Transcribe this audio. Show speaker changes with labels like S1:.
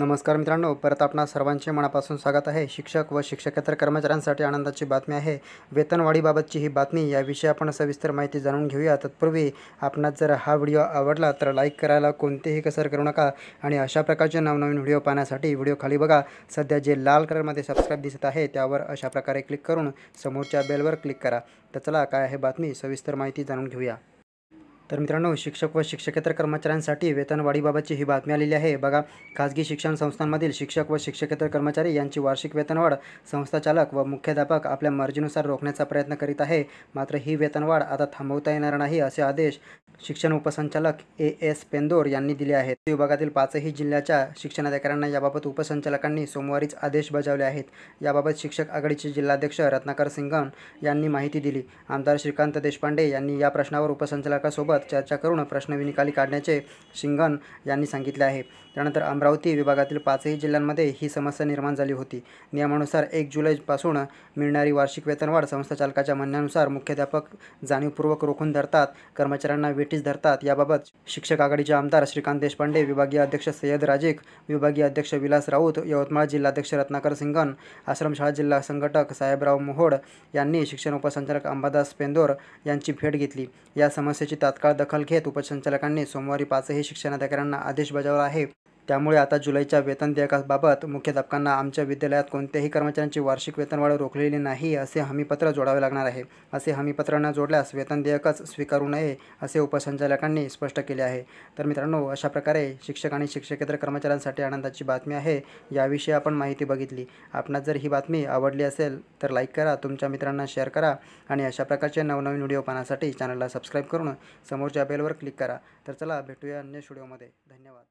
S1: नमस्कार मित्रांनो परत आपणा सर्वांचे मनापासून स्वागत आहे शिक्षक व शिक्षकेतर कर्मचाऱ्यांसाठी आनंदाची बातमी आहे वेतनवाढीबाबतची ही बातमी याविषयी आपण सविस्तर माहिती जाणून घेऊया तत्पूर्वी आपणास जर हा व्हिडिओ आवडला तर लाईक करायला कोणतेही कसर करू नका आणि अशा प्रकारचे नवनवीन व्हिडिओ पाहण्यासाठी व्हिडिओ खाली बघा सध्या जे लाल कलरमध्ये सबस्क्राईब दिसत आहे त्यावर अशा प्रकारे क्लिक करून समोरच्या बेलवर क्लिक करा तर चला काय आहे बातमी सविस्तर माहिती जाणून घेऊया तर मित्रांनो शिक्षक व शिक्षकेतर कर्मचाऱ्यांसाठी वेतनवाढीबाबतची ही बातमी आलेली आहे बघा खाजगी शिक्षण संस्थांमधील शिक्षक व शिक्षकेतर कर्मचारी यांची वार्षिक वेतनवाढ संस्थाचालक व मुख्याध्यापक आपल्या मर्जीनुसार रोखण्याचा प्रयत्न करीत आहे मात्र ही वेतनवाढ आता थांबवता येणार नाही असे आदेश शिक्षण उपसंचालक ए एस पेंदोर यांनी दिले आहेत विभागातील पाचही जिल्ह्याच्या शिक्षणाधिकाऱ्यांना याबाबत उपसंचालकांनी सोमवारीच आदेश बजावले आहेत याबाबत शिक्षक आघाडीचे जिल्हाध्यक्ष रत्नाकर सिंगम यांनी माहिती दिली आमदार श्रीकांत देशपांडे यांनी या प्रश्नावर उपसंचालकासोबत चर्चा करून प्रश्न काढण्याचे शिंगन यांनी सांगितले आहे त्यानंतर अमरावती विभागातील पाचही जिल्ह्यांमध्ये ही समस्या निर्माण झाली होती नियमानुसार एक जुलैपासून मिळणारी वार्षिक वेतनवाढ संस्था चालकाच्या म्हणण्यानुसार मुख्याध्यापक जाणीवपूर्वक रोखून धरतात कर्मचाऱ्यांना वेटीस धरतात याबाबत शिक्षक आघाडीचे आमदार श्रीकांत देशपांडे विभागीय अध्यक्ष सय्यद राजेक विभागीय अध्यक्ष विलास राऊत यवतमाळ जिल्हाध्यक्ष रत्नाकर सिंगन आश्रमशाळा जिल्हा संघटक साहेबराव मोहोड यांनी शिक्षण उपसंचालक अंबादास पेंदोर यांची भेट घेतली या समस्येची तात्काळ दखल घेत उपसंचालकांनी सोमवारी पाचही शिक्षणाधिकाऱ्यांना आदेश बजावला आहे त्यामुळे आता जुलैच्या वेतन देयकाबाबत मुख्याध्यापकांना आमच्या विद्यालयात कोणत्याही कर्मचाऱ्यांची वार्षिक वेतनवाढ रोखलेली नाही असे हमीपत्र जोडावे लागणार आहे असे हमीपत्र न जोडल्यास वेतन देयकच स्वीकारू नये असे उपसंचालकांनी स्पष्ट केले आहे तर मित्रांनो अशा प्रकारे शिक्षक आणि शिक्षकेतर कर्मचाऱ्यांसाठी आनंदाची बातमी आहे याविषयी आपण माहिती बघितली आपणास जर ही बातमी आवडली असेल तर लाईक करा तुमच्या मित्रांना शेअर करा आणि अशा प्रकारचे नवनवीन व्हिडिओ पाहण्यासाठी चॅनलला सबस्क्राईब करून समोरच्या बेलवर क्लिक करा तर चला भेटूया अन्य व्हिडिओमध्ये धन्यवाद